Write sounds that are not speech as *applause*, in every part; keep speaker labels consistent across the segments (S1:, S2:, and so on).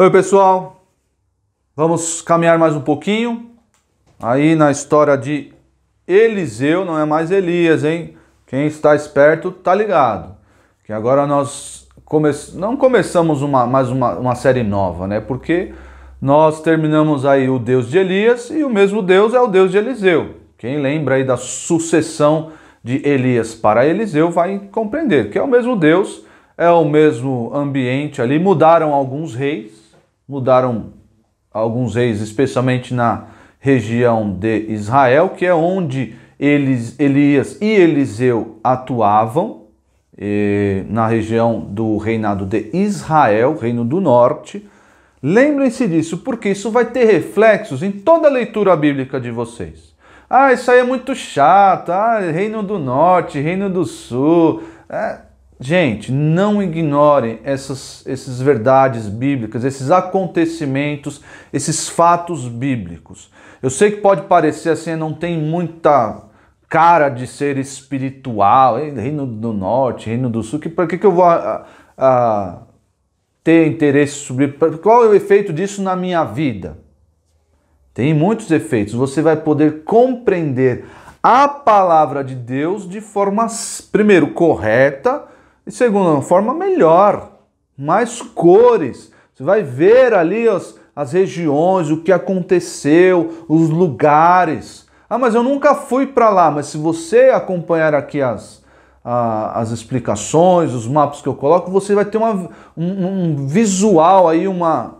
S1: Oi, pessoal. Vamos caminhar mais um pouquinho. Aí na história de Eliseu, não é mais Elias, hein? Quem está esperto tá ligado. Que agora nós come... não começamos uma, mais uma, uma série nova, né? Porque nós terminamos aí o Deus de Elias e o mesmo Deus é o Deus de Eliseu. Quem lembra aí da sucessão de Elias para Eliseu vai compreender que é o mesmo Deus, é o mesmo ambiente ali. Mudaram alguns reis, mudaram alguns reis, especialmente na região de Israel, que é onde eles, Elias e Eliseu atuavam, eh, na região do reinado de Israel, Reino do Norte. Lembrem-se disso, porque isso vai ter reflexos em toda a leitura bíblica de vocês. Ah, isso aí é muito chato, ah, Reino do Norte, Reino do Sul. É Gente, não ignorem essas, essas verdades bíblicas, esses acontecimentos, esses fatos bíblicos. Eu sei que pode parecer assim, não tem muita cara de ser espiritual, reino do norte, reino do sul, que, para que, que eu vou a, ah, a, ah, ah, ter interesse sobre. Qual é o efeito disso na minha vida? Tem muitos efeitos. Você vai poder compreender a palavra de Deus de forma, primeiro, correta e segundo, uma forma melhor, mais cores. Você vai ver ali as, as regiões, o que aconteceu, os lugares. Ah, mas eu nunca fui para lá. Mas se você acompanhar aqui as, a, as explicações, os mapas que eu coloco, você vai ter uma, um, um visual aí, uma,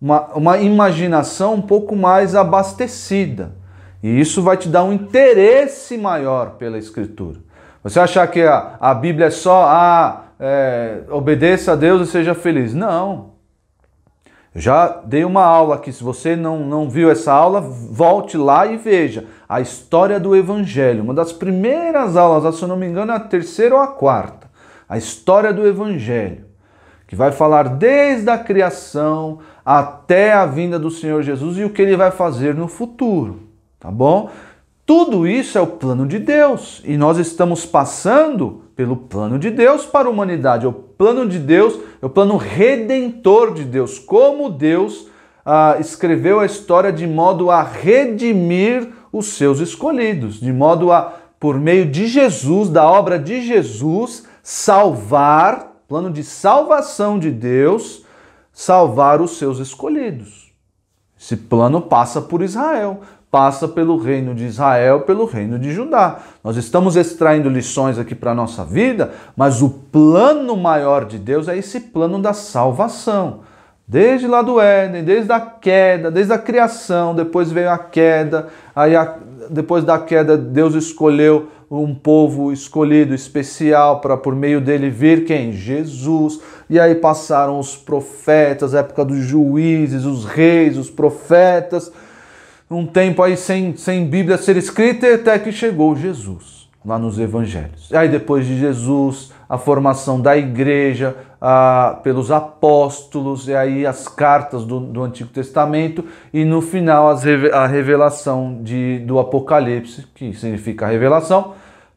S1: uma, uma imaginação um pouco mais abastecida. E isso vai te dar um interesse maior pela escritura. Você achar que a, a Bíblia é só a ah, é, obedeça a Deus e seja feliz. Não. Eu já dei uma aula aqui. Se você não, não viu essa aula, volte lá e veja. A história do Evangelho. Uma das primeiras aulas, se eu não me engano, é a terceira ou a quarta. A história do Evangelho. Que vai falar desde a criação até a vinda do Senhor Jesus e o que ele vai fazer no futuro. Tá bom? Tudo isso é o plano de Deus e nós estamos passando pelo plano de Deus para a humanidade. É o plano de Deus, é o plano redentor de Deus. Como Deus ah, escreveu a história de modo a redimir os seus escolhidos, de modo a, por meio de Jesus, da obra de Jesus, salvar plano de salvação de Deus salvar os seus escolhidos. Esse plano passa por Israel passa pelo reino de Israel, pelo reino de Judá. Nós estamos extraindo lições aqui para a nossa vida, mas o plano maior de Deus é esse plano da salvação. Desde lá do Éden, desde a queda, desde a criação, depois veio a queda, aí a, depois da queda Deus escolheu um povo escolhido especial para por meio dele vir quem? Jesus. E aí passaram os profetas, época dos juízes, os reis, os profetas, um tempo aí sem, sem Bíblia ser escrita, até que chegou Jesus lá nos evangelhos. Aí depois de Jesus, a formação da igreja a pelos apóstolos, e aí as cartas do, do Antigo Testamento, e no final as, a revelação de, do Apocalipse, que significa revelação,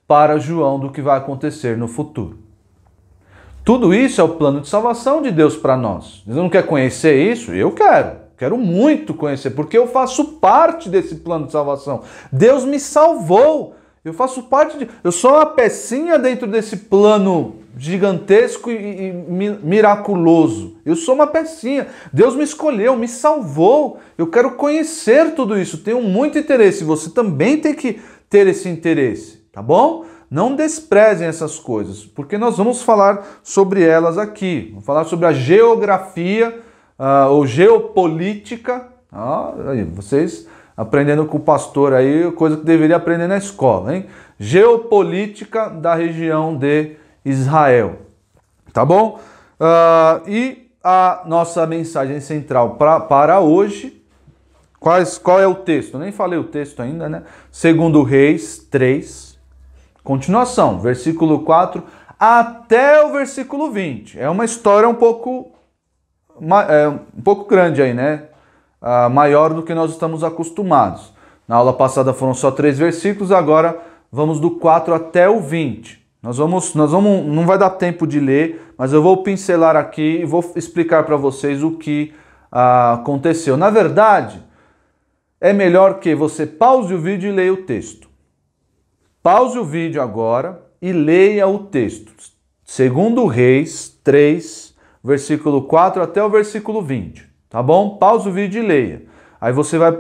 S1: para João do que vai acontecer no futuro. Tudo isso é o plano de salvação de Deus para nós. Você não quer conhecer isso? Eu quero. Quero muito conhecer, porque eu faço parte desse plano de salvação. Deus me salvou. Eu faço parte de. Eu sou uma pecinha dentro desse plano gigantesco e, e miraculoso. Eu sou uma pecinha. Deus me escolheu, me salvou. Eu quero conhecer tudo isso. Tenho muito interesse. Você também tem que ter esse interesse, tá bom? Não desprezem essas coisas, porque nós vamos falar sobre elas aqui. Vamos falar sobre a geografia uh, ah, ou geopolítica. aí, vocês aprendendo com o pastor aí, coisa que deveria aprender na escola, hein? Geopolítica da região de Israel. Tá bom? Uh, e a nossa mensagem central pra, para hoje. Quais, qual é o texto? Eu nem falei o texto ainda, né? Segundo Reis 3, continuação, versículo 4 até o versículo 20. É uma história um pouco é, um pouco grande aí, né? Ah, maior do que nós estamos acostumados. Na aula passada foram só três versículos, agora vamos do 4 até o 20. Nós vamos, nós vamos, não vai dar tempo de ler, mas eu vou pincelar aqui e vou explicar para vocês o que ah, aconteceu. Na verdade, é melhor que você pause o vídeo e leia o texto. Pause o vídeo agora e leia o texto. Segundo Reis 3, versículo 4 até o versículo 20, tá bom? Pausa o vídeo e leia. Aí você vai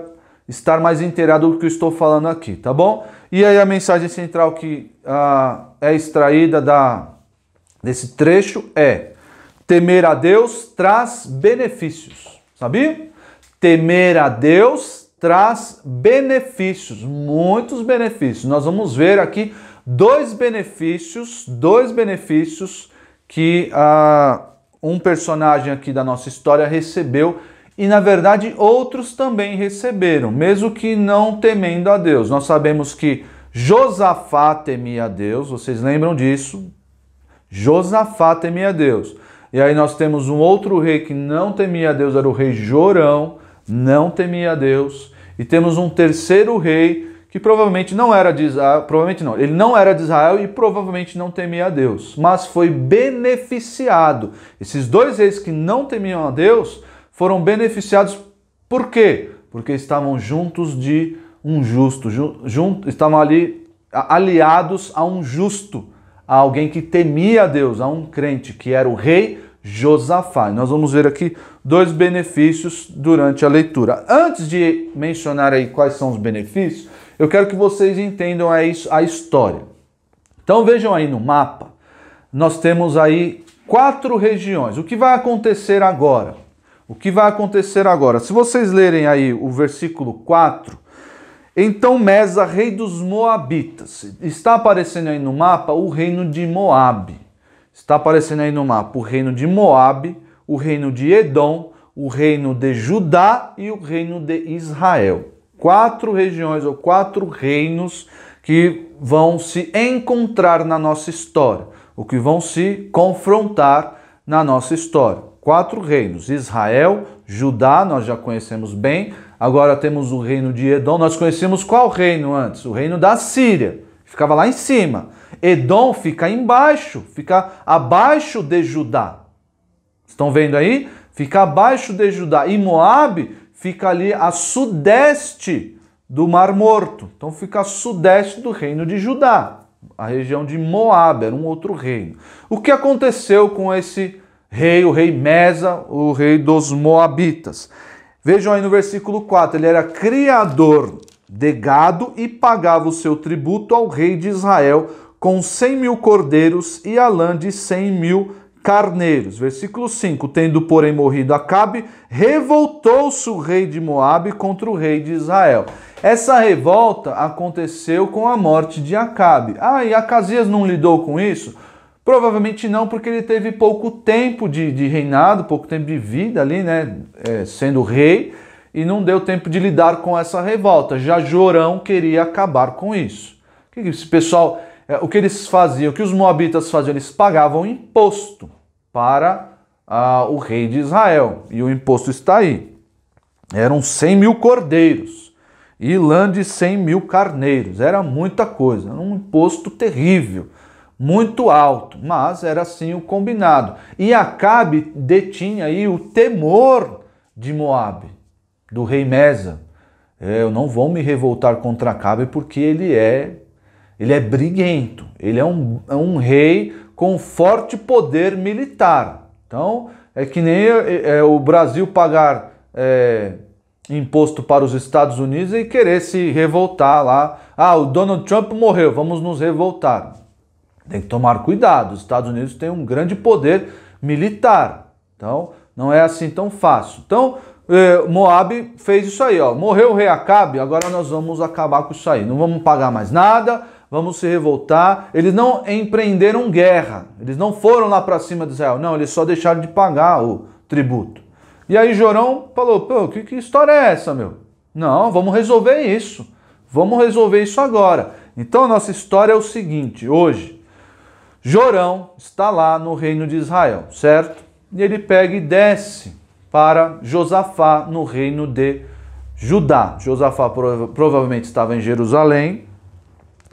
S1: estar mais inteirado do que eu estou falando aqui, tá bom? E aí a mensagem central que ah, é extraída da, desse trecho é: temer a Deus traz benefícios, sabia? Temer a Deus traz benefícios, muitos benefícios. Nós vamos ver aqui dois benefícios, dois benefícios que ah, um personagem aqui da nossa história recebeu e na verdade outros também receberam, mesmo que não temendo a Deus. Nós sabemos que Josafá temia a Deus, vocês lembram disso? Josafá temia a Deus. E aí nós temos um outro rei que não temia a Deus, era o rei Jorão, não temia a Deus. E temos um terceiro rei que provavelmente não era de Israel, provavelmente não, ele não era de Israel e provavelmente não temia a Deus, mas foi beneficiado. Esses dois reis que não temiam a Deus foram beneficiados por quê? Porque estavam juntos de um justo, junto, estavam ali aliados a um justo, a alguém que temia a Deus, a um crente que era o rei Josafá. Nós vamos ver aqui dois benefícios durante a leitura. Antes de mencionar aí quais são os benefícios, eu quero que vocês entendam a, história. Então vejam aí no mapa, nós temos aí quatro regiões. O que vai acontecer agora? O que vai acontecer agora? Se vocês lerem aí o versículo 4, então Mesa, rei dos Moabitas, está aparecendo aí no mapa o reino de Moabe. Está aparecendo aí no mapa o reino de Moabe, o reino de Edom, o reino de Judá e o reino de Israel quatro regiões ou quatro reinos que vão se encontrar na nossa história, o que vão se confrontar na nossa história. Quatro reinos: Israel, Judá, nós já conhecemos bem. Agora temos o reino de Edom. Nós conhecemos qual reino antes? O reino da Síria. Ficava lá em cima. Edom fica embaixo, fica abaixo de Judá. Estão vendo aí? Fica abaixo de Judá. E Moabe fica ali a sudeste do Mar Morto. Então fica a sudeste do reino de Judá. A região de Moab era um outro reino. O que aconteceu com esse rei, o rei Mesa, o rei dos Moabitas? Vejam aí no versículo 4, ele era criador de gado e pagava o seu tributo ao rei de Israel com cem mil cordeiros e a lã de cem mil carneiros. Versículo 5: Tendo, porém, morrido Acabe, revoltou-se o rei de Moabe contra o rei de Israel. Essa revolta aconteceu com a morte de Acabe. Ah, e Acasias não lidou com isso? Provavelmente não, porque ele teve pouco tempo de, de reinado, pouco tempo de vida ali, né? É, sendo rei, e não deu tempo de lidar com essa revolta. Já Jorão queria acabar com isso. O que esse pessoal é, o que eles faziam, o que os moabitas faziam? Eles pagavam imposto para ah, o rei de Israel. E o imposto está aí. Eram 100 mil cordeiros e lã de 100 mil carneiros. Era muita coisa, era um imposto terrível, muito alto, mas era assim o combinado. E Acabe detinha aí o temor de Moabe, do rei Mesa. É, eu não vou me revoltar contra Acabe porque ele é ele é briguento, ele é um, é um rei com forte poder militar. Então, é que nem é, é, o Brasil pagar é, imposto para os Estados Unidos e querer se revoltar lá. Ah, o Donald Trump morreu, vamos nos revoltar. Tem que tomar cuidado. Os Estados Unidos têm um grande poder militar. Então, não é assim tão fácil. Então, é, Moab fez isso aí, ó. Morreu o rei Acabe, agora nós vamos acabar com isso aí. Não vamos pagar mais nada, vamos se revoltar. Eles não empreenderam guerra, eles não foram lá para cima de Israel, não, eles só deixaram de pagar o tributo. E aí Jorão falou: pô, que, que história é essa, meu? Não, vamos resolver isso. Vamos resolver isso agora. Então a nossa história é o seguinte: hoje, Jorão está lá no reino de Israel, certo? E ele pega e desce para Josafá no reino de Judá. Josafá prova provavelmente estava em Jerusalém,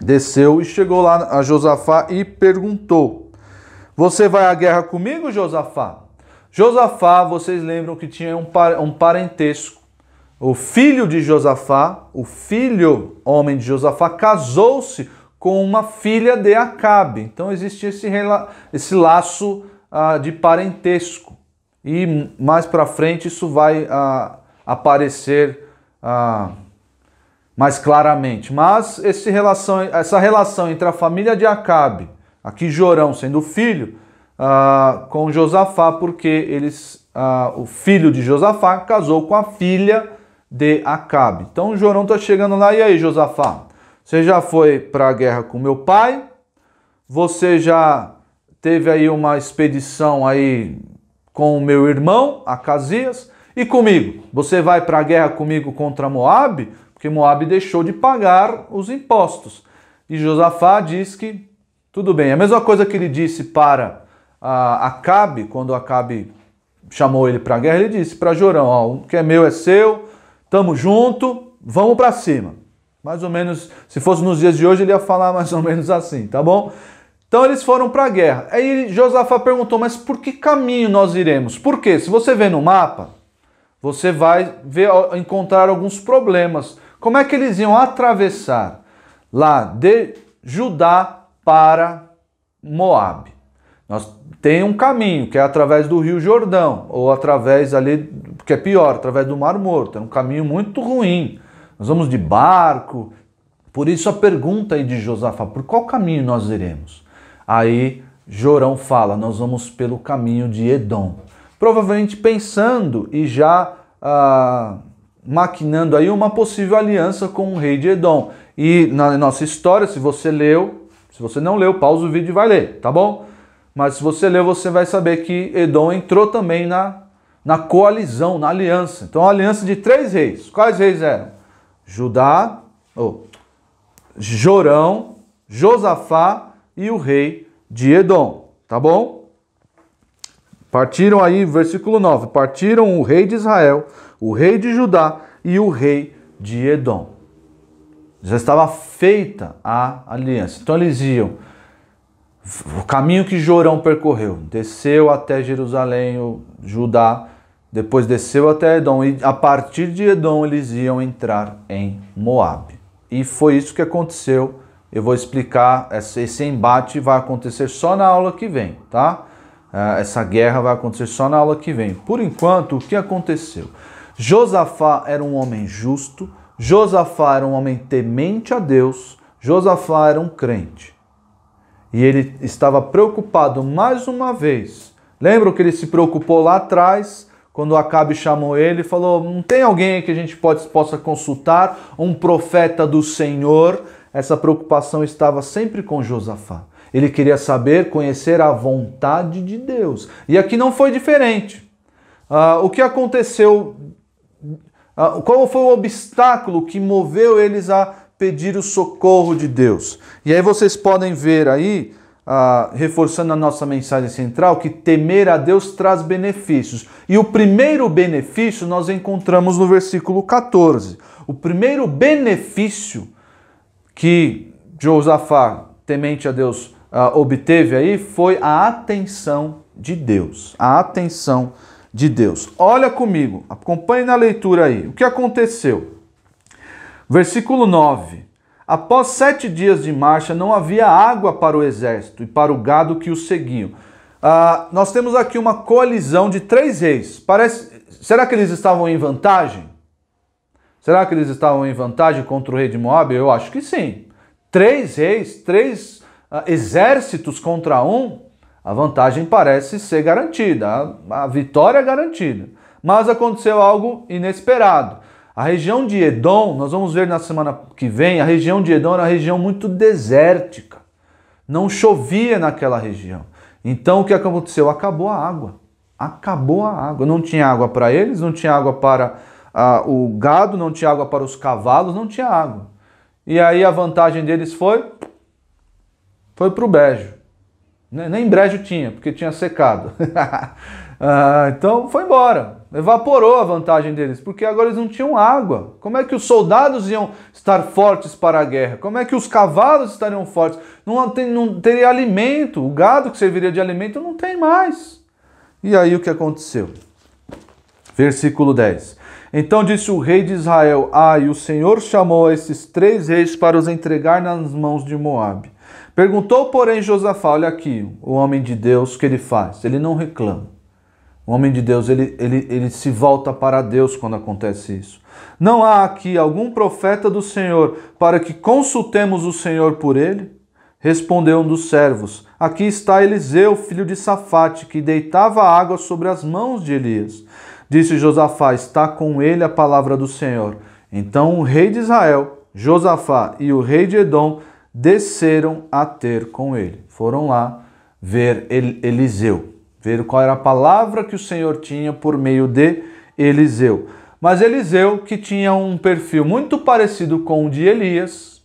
S1: Desceu e chegou lá a Josafá e perguntou: Você vai à guerra comigo, Josafá? Josafá, vocês lembram que tinha um, par, um parentesco. O filho de Josafá, o filho homem de Josafá, casou-se com uma filha de Acabe. Então existe esse, esse laço ah, de parentesco. E mais para frente isso vai ah, aparecer. Ah, mais claramente. Mas esse relação, essa relação entre a família de Acabe, aqui Jorão sendo filho, ah, com Josafá, porque eles, ah, o filho de Josafá casou com a filha de Acabe. Então Jorão está chegando lá, e aí Josafá? Você já foi para a guerra com meu pai? Você já teve aí uma expedição aí com o meu irmão, Acasias? E comigo? Você vai para a guerra comigo contra Moabe? porque Moab deixou de pagar os impostos. E Josafá diz que tudo bem. A mesma coisa que ele disse para Acabe, quando Acabe chamou ele para a guerra, ele disse para Jorão: ó, o que é meu é seu, tamo junto, vamos para cima. Mais ou menos, se fosse nos dias de hoje, ele ia falar mais ou menos assim, tá bom? Então eles foram para a guerra. Aí Josafá perguntou: mas por que caminho nós iremos? Por quê? Se você vê no mapa, você vai ver, encontrar alguns problemas. Como é que eles iam atravessar lá de Judá para Moab? Nós tem um caminho que é através do Rio Jordão ou através ali, que é pior, através do Mar Morto. É um caminho muito ruim. Nós vamos de barco. Por isso a pergunta aí de Josafá, por qual caminho nós iremos? Aí Jorão fala, nós vamos pelo caminho de Edom. Provavelmente pensando e já ah, maquinando aí uma possível aliança com o rei de Edom. E na nossa história, se você leu, se você não leu, pausa o vídeo e vai ler, tá bom? Mas se você leu, você vai saber que Edom entrou também na, na coalizão, na aliança. Então, aliança de três reis. Quais reis eram? Judá, ou oh, Jorão, Josafá e o rei de Edom, tá bom? Partiram aí, versículo 9: partiram o rei de Israel, o rei de Judá e o rei de Edom. Já estava feita a aliança. Então eles iam. O caminho que Jorão percorreu, desceu até Jerusalém, o Judá, depois desceu até Edom, e a partir de Edom eles iam entrar em Moab. E foi isso que aconteceu. Eu vou explicar esse embate vai acontecer só na aula que vem, tá? Ah, essa guerra vai acontecer só na aula que vem. Por enquanto, o que aconteceu? Josafá era um homem justo, Josafá era um homem temente a Deus, Josafá era um crente. E ele estava preocupado mais uma vez. Lembra que ele se preocupou lá atrás, quando Acabe chamou ele e falou: Não hum, tem alguém que a gente pode, possa consultar? Um profeta do Senhor. Essa preocupação estava sempre com Josafá. Ele queria saber, conhecer a vontade de Deus. E aqui não foi diferente. Ah, o que aconteceu? Ah, qual foi o obstáculo que moveu eles a pedir o socorro de Deus? E aí vocês podem ver aí, ah, reforçando a nossa mensagem central, que temer a Deus traz benefícios. E o primeiro benefício nós encontramos no versículo 14. O primeiro benefício que Josafá, temente a Deus, uh, obteve aí foi a atenção de Deus. A atenção de Deus. Olha comigo, acompanhe na leitura aí. O que aconteceu? Versículo 9. Após sete dias de marcha, não havia água para o exército e para o gado que o seguiam. Ah, nós temos aqui uma colisão de três reis. Parece, será que eles estavam em vantagem? Será que eles estavam em vantagem contra o rei de Moab? Eu acho que sim. Três reis, três ah, exércitos contra um, a vantagem parece ser garantida, a, a vitória é garantida. Mas aconteceu algo inesperado. A região de Edom, nós vamos ver na semana que vem, a região de Edom era uma região muito desértica. Não chovia naquela região. Então o que aconteceu? Acabou a água. Acabou a água. Não tinha água para eles, não tinha água para uh, o gado, não tinha água para os cavalos, não tinha água. E aí a vantagem deles foi foi para o brejo. Né, nem brejo tinha, porque tinha secado. *laughs* ah, então foi embora. Evaporou a vantagem deles, porque agora eles não tinham água. Como é que os soldados iam estar fortes para a guerra? Como é que os cavalos estariam fortes? Não, tem, não teria alimento. O gado que serviria de alimento não tem mais. E aí o que aconteceu? Versículo 10. Então disse o rei de Israel: Ah, e o Senhor chamou esses três reis para os entregar nas mãos de Moabe Perguntou, porém, Josafá, olha aqui, o homem de Deus, o que ele faz? Ele não reclama. O homem de Deus, ele, ele, ele se volta para Deus quando acontece isso. Não há aqui algum profeta do Senhor para que consultemos o Senhor por ele? Respondeu um dos servos: Aqui está Eliseu, filho de Safate, que deitava água sobre as mãos de Elias. Disse Josafá: Está com ele a palavra do Senhor. Então o rei de Israel, Josafá e o rei de Edom desceram a ter com ele. Foram lá ver Eliseu, ver qual era a palavra que o Senhor tinha por meio de Eliseu. Mas Eliseu, que tinha um perfil muito parecido com o de Elias,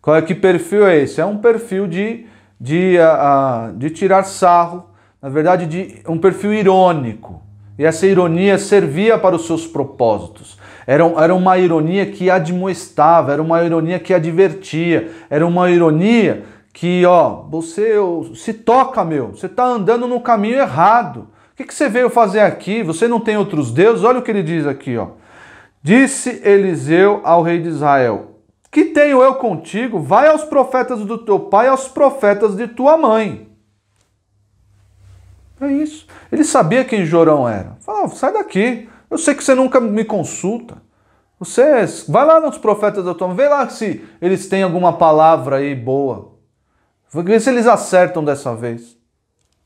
S1: qual é que perfil é esse? É um perfil de, de, uh, de tirar sarro, na verdade, de um perfil irônico. E essa ironia servia para os seus propósitos. Era, era uma ironia que admoestava, era uma ironia que advertia, era uma ironia que, ó, você se toca, meu, você está andando no caminho errado. O que, que você veio fazer aqui? Você não tem outros deuses? Olha o que ele diz aqui, ó. Disse Eliseu ao rei de Israel: Que tenho eu contigo? Vai aos profetas do teu pai, aos profetas de tua mãe. É isso. Ele sabia quem Jorão era. Falava, sai daqui. Eu sei que você nunca me consulta. Você é vai lá nos profetas da tua vê lá se eles têm alguma palavra aí boa. Vê se eles acertam dessa vez.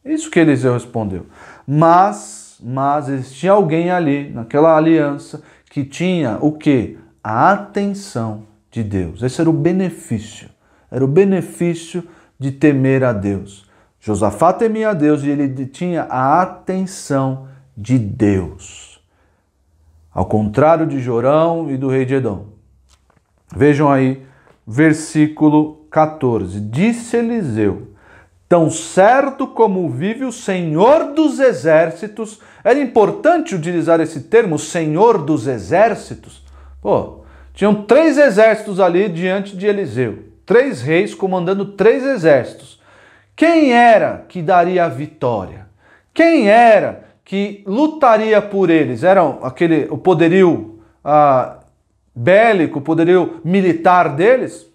S1: Isso que Eliseu respondeu. Mas, mas existia alguém ali, naquela aliança, que tinha o que? A atenção de Deus. Esse era o benefício. Era o benefício de temer a Deus. Josafá temia a Deus e ele tinha a atenção de Deus ao contrário de Jorão e do rei de Edom. Vejam aí, versículo 14: Disse Eliseu: Tão certo como vive o Senhor dos Exércitos, era importante utilizar esse termo, Senhor dos Exércitos. Pô, tinham três exércitos ali diante de Eliseu, três reis comandando três exércitos. Quem era que daria a vitória? Quem era que lutaria por eles. Eram aquele o poderio ah, bélico, o poderio militar deles.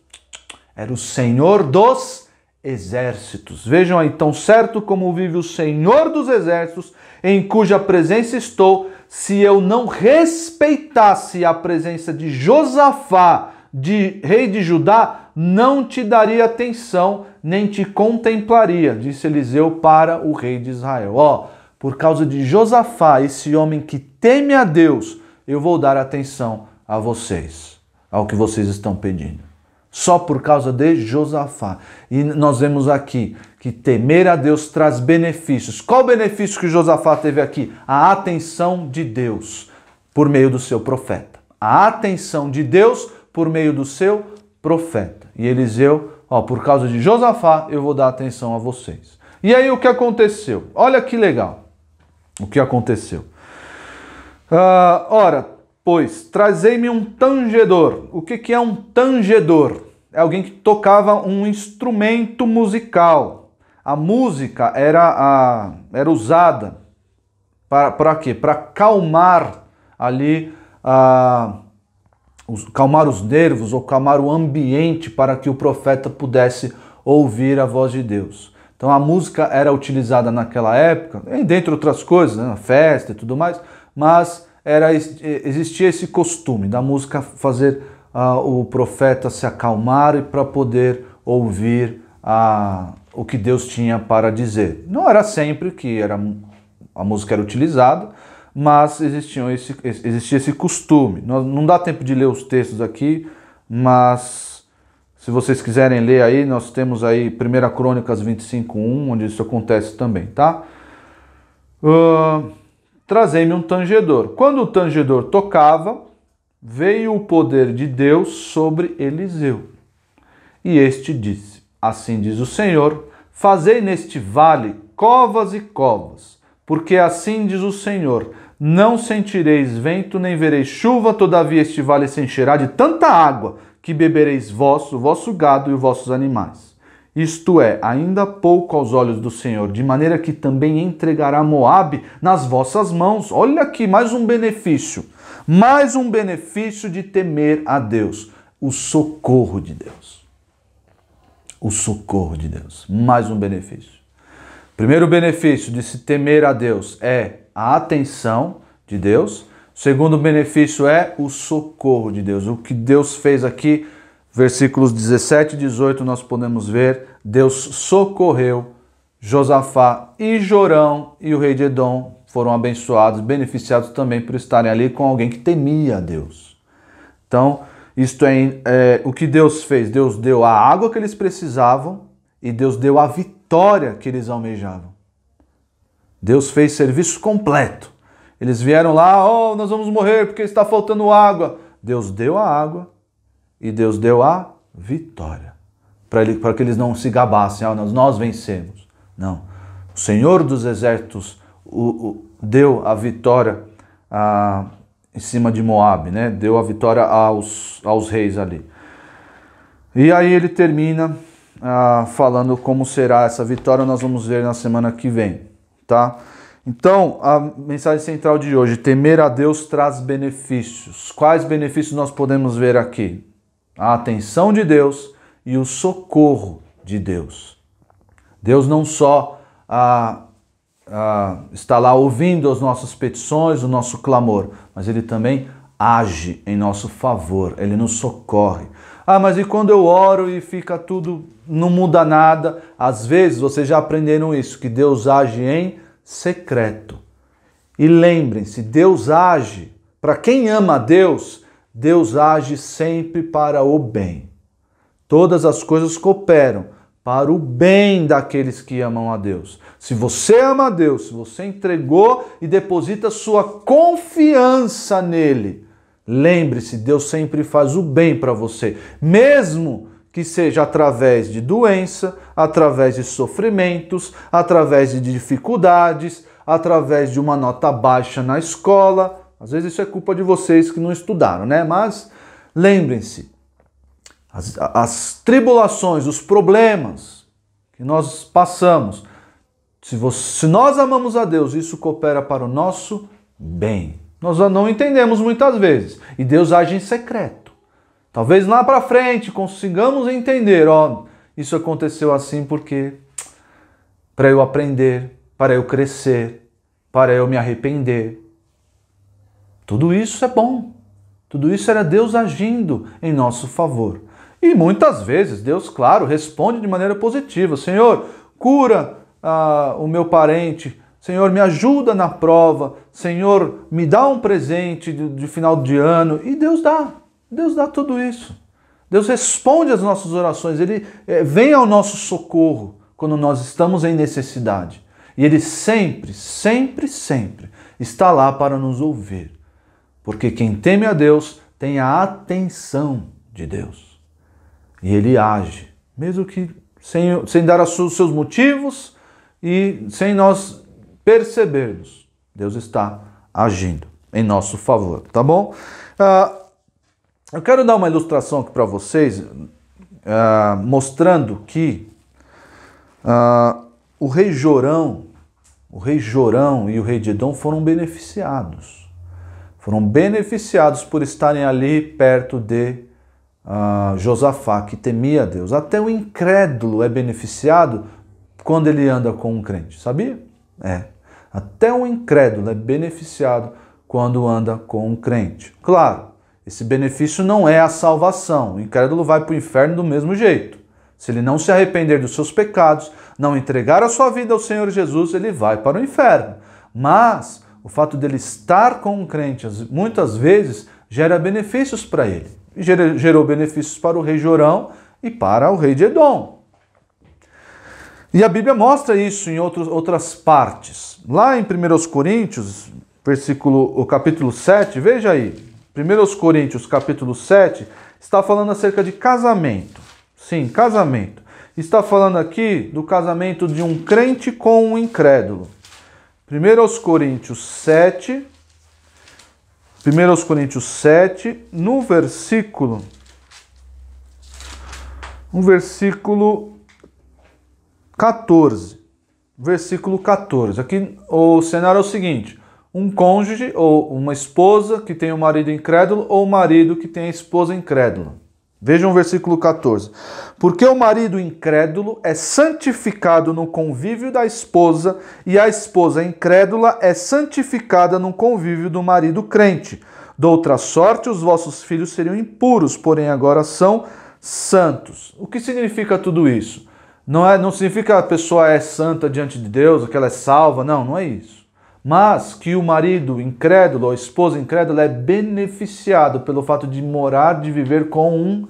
S1: Era o Senhor dos Exércitos. Vejam aí, tão certo como vive o Senhor dos Exércitos, em cuja presença estou, se eu não respeitasse a presença de Josafá, de rei de Judá, não te daria atenção, nem te contemplaria, disse Eliseu para o rei de Israel. Ó, por causa de Josafá, esse homem que teme a Deus, eu vou dar atenção a vocês, ao que vocês estão pedindo. Só por causa de Josafá. E nós vemos aqui que temer a Deus traz benefícios. Qual benefício que Josafá teve aqui? A atenção de Deus por meio do seu profeta. A atenção de Deus por meio do seu profeta. E Eliseu, ó, por causa de Josafá, eu vou dar atenção a vocês. E aí o que aconteceu? Olha que legal. O que aconteceu? Ah, ora, pois, trazei-me um tangedor. O que, que é um tangedor? É alguém que tocava um instrumento musical. A música era, a, era usada para, para quê? Para calmar ali a ah, calmar os nervos ou calmar o ambiente para que o profeta pudesse ouvir a voz de Deus. Então a música era utilizada naquela época, dentre outras coisas, né, festa e tudo mais, mas era, existia esse costume da música fazer uh, o profeta se acalmar para poder ouvir uh, o que Deus tinha para dizer. Não era sempre que era, a música era utilizada, mas existiam esse, existia esse costume. Não dá tempo de ler os textos aqui, mas se vocês quiserem ler aí, nós temos aí 1 Crônicas 25.1, onde isso acontece também, tá? Uh, Trazei-me um tangedor. Quando o tangedor tocava, veio o poder de Deus sobre Eliseu. E este disse, assim diz o Senhor, fazei neste vale covas e covas, porque assim diz o Senhor, não sentireis vento, nem vereis chuva, todavia este vale se encherá de tanta água que bebereis vós, o vosso gado e os vossos animais. Isto é, ainda pouco aos olhos do Senhor, de maneira que também entregará Moabe nas vossas mãos. Olha aqui, mais um benefício. Mais um benefício de temer a Deus, o socorro de Deus. O socorro de Deus, mais um benefício. Primeiro benefício de se temer a Deus é a atenção de Deus segundo benefício é o socorro de Deus. O que Deus fez aqui, versículos 17 e 18, nós podemos ver: Deus socorreu Josafá e Jorão e o rei de Edom foram abençoados, beneficiados também por estarem ali com alguém que temia a Deus. Então, isto é, é o que Deus fez: Deus deu a água que eles precisavam e Deus deu a vitória que eles almejavam. Deus fez serviço completo. Eles vieram lá, oh, nós vamos morrer porque está faltando água. Deus deu a água e Deus deu a vitória. Para ele, que eles não se gabassem, ah, nós, nós vencemos. Não. O Senhor dos Exércitos o, o, deu a vitória a, em cima de Moab, né? deu a vitória aos, aos reis ali. E aí ele termina ah, falando como será essa vitória, nós vamos ver na semana que vem, tá? Então, a mensagem central de hoje: temer a Deus traz benefícios. Quais benefícios nós podemos ver aqui? A atenção de Deus e o socorro de Deus. Deus não só ah, ah, está lá ouvindo as nossas petições, o nosso clamor, mas Ele também age em nosso favor, Ele nos socorre. Ah, mas e quando eu oro e fica tudo, não muda nada? Às vezes vocês já aprenderam isso, que Deus age em secreto. E lembrem-se, Deus age, para quem ama a Deus, Deus age sempre para o bem. Todas as coisas cooperam para o bem daqueles que amam a Deus. Se você ama a Deus, se você entregou e deposita sua confiança nele, lembre-se, Deus sempre faz o bem para você, mesmo que seja através de doença, através de sofrimentos, através de dificuldades, através de uma nota baixa na escola. Às vezes isso é culpa de vocês que não estudaram, né? Mas lembrem-se, as, as tribulações, os problemas que nós passamos, se, você, se nós amamos a Deus, isso coopera para o nosso bem. Nós não entendemos muitas vezes e Deus age em secreto. Talvez lá para frente consigamos entender, ó, isso aconteceu assim porque para eu aprender, para eu crescer, para eu me arrepender. Tudo isso é bom. Tudo isso era Deus agindo em nosso favor. E muitas vezes Deus, claro, responde de maneira positiva: Senhor, cura ah, o meu parente. Senhor, me ajuda na prova. Senhor, me dá um presente de, de final de ano. E Deus dá. Deus dá tudo isso. Deus responde às nossas orações, Ele eh, vem ao nosso socorro quando nós estamos em necessidade. E Ele sempre, sempre, sempre está lá para nos ouvir. Porque quem teme a Deus tem a atenção de Deus. E Ele age, mesmo que sem, sem dar os seus motivos e sem nós percebermos. Deus está agindo em nosso favor, tá bom? Ah, eu quero dar uma ilustração aqui para vocês, uh, mostrando que uh, o rei Jorão, o rei Jorão e o rei Dedão foram beneficiados. Foram beneficiados por estarem ali perto de uh, Josafá, que temia a Deus. Até o incrédulo é beneficiado quando ele anda com um crente, sabia? É. Até o incrédulo é beneficiado quando anda com um crente. Claro, esse benefício não é a salvação. O incrédulo vai para o inferno do mesmo jeito. Se ele não se arrepender dos seus pecados, não entregar a sua vida ao Senhor Jesus, ele vai para o inferno. Mas o fato dele estar com um crente muitas vezes gera benefícios para ele. Gerou benefícios para o rei Jorão e para o rei de Edom. E a Bíblia mostra isso em outros, outras partes. Lá em 1 Coríntios, versículo, o capítulo 7, veja aí. 1 Coríntios capítulo 7 está falando acerca de casamento. Sim, casamento. Está falando aqui do casamento de um crente com um incrédulo. 1 Coríntios 7, 1 Coríntios 7, no versículo, no versículo 14. Versículo 14. Aqui o cenário é o seguinte: um cônjuge ou uma esposa que tem o um marido incrédulo ou o um marido que tem a esposa incrédula. Vejam o versículo 14. Porque o marido incrédulo é santificado no convívio da esposa, e a esposa incrédula é santificada no convívio do marido crente. Doutra sorte, os vossos filhos seriam impuros, porém agora são santos. O que significa tudo isso? Não, é, não significa a pessoa é santa diante de Deus, que ela é salva, não, não é isso mas que o marido incrédulo ou a esposa incrédula é beneficiado pelo fato de morar, de viver com um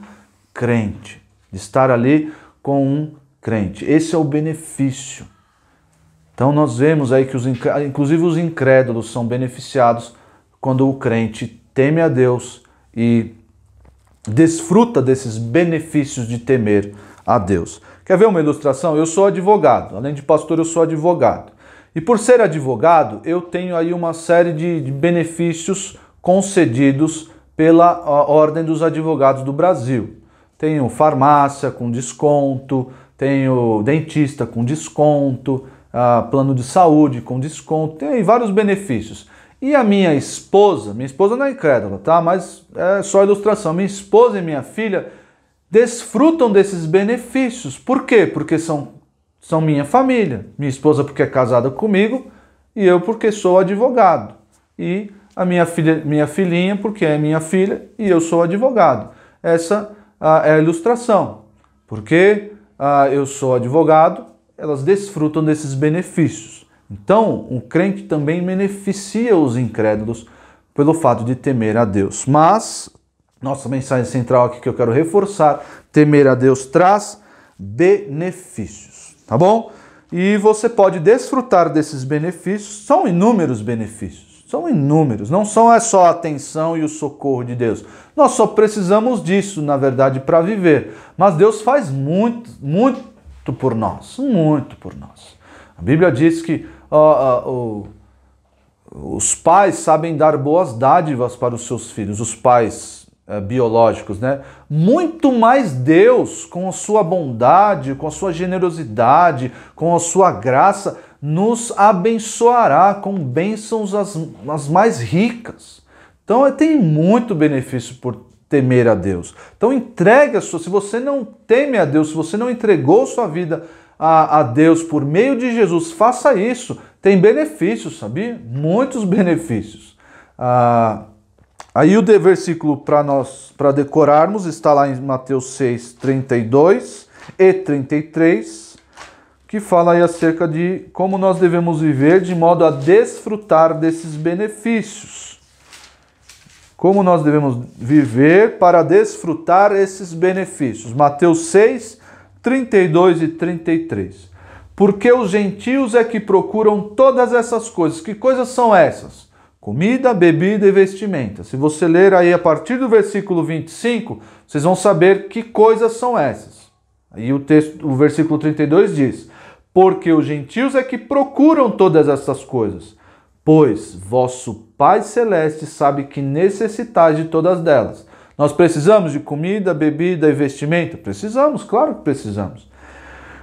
S1: crente, de estar ali com um crente. Esse é o benefício. Então nós vemos aí que os inclusive os incrédulos são beneficiados quando o crente teme a Deus e desfruta desses benefícios de temer a Deus. Quer ver uma ilustração? Eu sou advogado, além de pastor, eu sou advogado. E por ser advogado, eu tenho aí uma série de, benefícios concedidos pela Ordem dos Advogados do Brasil. Tenho farmácia com desconto, tenho dentista com desconto, ah, plano de saúde com desconto, tem aí vários benefícios. E a minha esposa, minha esposa não é incrédula, tá? Mas é só ilustração. Minha esposa e minha filha desfrutam desses benefícios. Por quê? Porque são são minha família. Minha esposa, porque é casada comigo, e eu, porque sou advogado. E a minha, filha, minha filhinha, porque é minha filha e eu sou advogado. Essa ah, é a ilustração. Porque ah, eu sou advogado, elas desfrutam desses benefícios. Então, o crente também beneficia os incrédulos pelo fato de temer a Deus. Mas, nossa mensagem central aqui que eu quero reforçar: temer a Deus traz benefícios tá bom? E você pode desfrutar desses benefícios, são inúmeros benefícios, são inúmeros, não são é só a atenção e o socorro de Deus. Nós só precisamos disso, na verdade, para viver. Mas Deus faz muito, muito por nós, muito por nós. A Bíblia diz que os pais sabem dar boas dádivas para os seus filhos, os pais eh, biológicos, né? Muito mais Deus, com a sua bondade, com a sua generosidade, com a sua graça, nos abençoará com bênçãos as, as mais ricas. Então tem muito benefício por temer a Deus. Então entrega a sua, se você não teme a Deus, se você não entregou sua vida a, a Deus por meio de Jesus, faça isso. Tem benefícios, sabia? Muitos benefícios. Ah, Aí o de versículo para nós para decorarmos está lá em Mateus 6, 32 e 33, que fala aí acerca de como nós devemos viver de modo a desfrutar desses benefícios. Como nós devemos viver para desfrutar esses benefícios. Mateus 6, 32 e 33. Porque os gentios é que procuram todas essas coisas. Que coisas são essas? Comida, bebida e vestimenta. Se você ler aí a partir do versículo 25, vocês vão saber que coisas são essas. Aí o texto, o versículo 32 diz: Porque os gentios é que procuram todas essas coisas, pois vosso Pai celeste sabe que necessitais de todas delas. Nós precisamos de comida, bebida e vestimenta? Precisamos, claro que precisamos.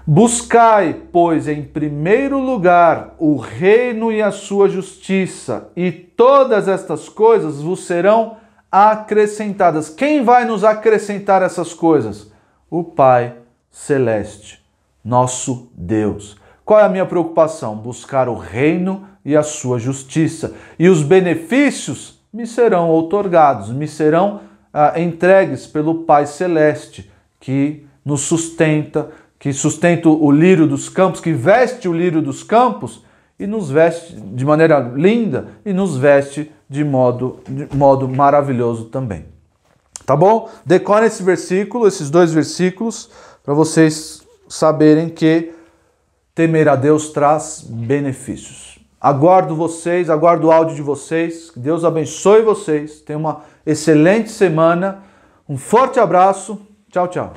S1: Buscai, pois, em primeiro lugar o reino e a sua justiça, e todas estas coisas vos serão acrescentadas. Quem vai nos acrescentar essas coisas? O Pai Celeste, nosso Deus. Qual é a minha preocupação? Buscar o reino e a sua justiça, e os benefícios me serão outorgados, me serão ah, entregues pelo Pai Celeste, que nos sustenta que sustenta o lírio dos campos, que veste o lírio dos campos e nos veste de maneira linda e nos veste de modo, de modo maravilhoso também. Tá bom? Decore esse versículo, esses dois versículos, para vocês saberem que temer a Deus traz benefícios. Aguardo vocês, aguardo o áudio de vocês. Que Deus abençoe vocês. Tenha uma excelente semana. Um forte abraço. Tchau, tchau.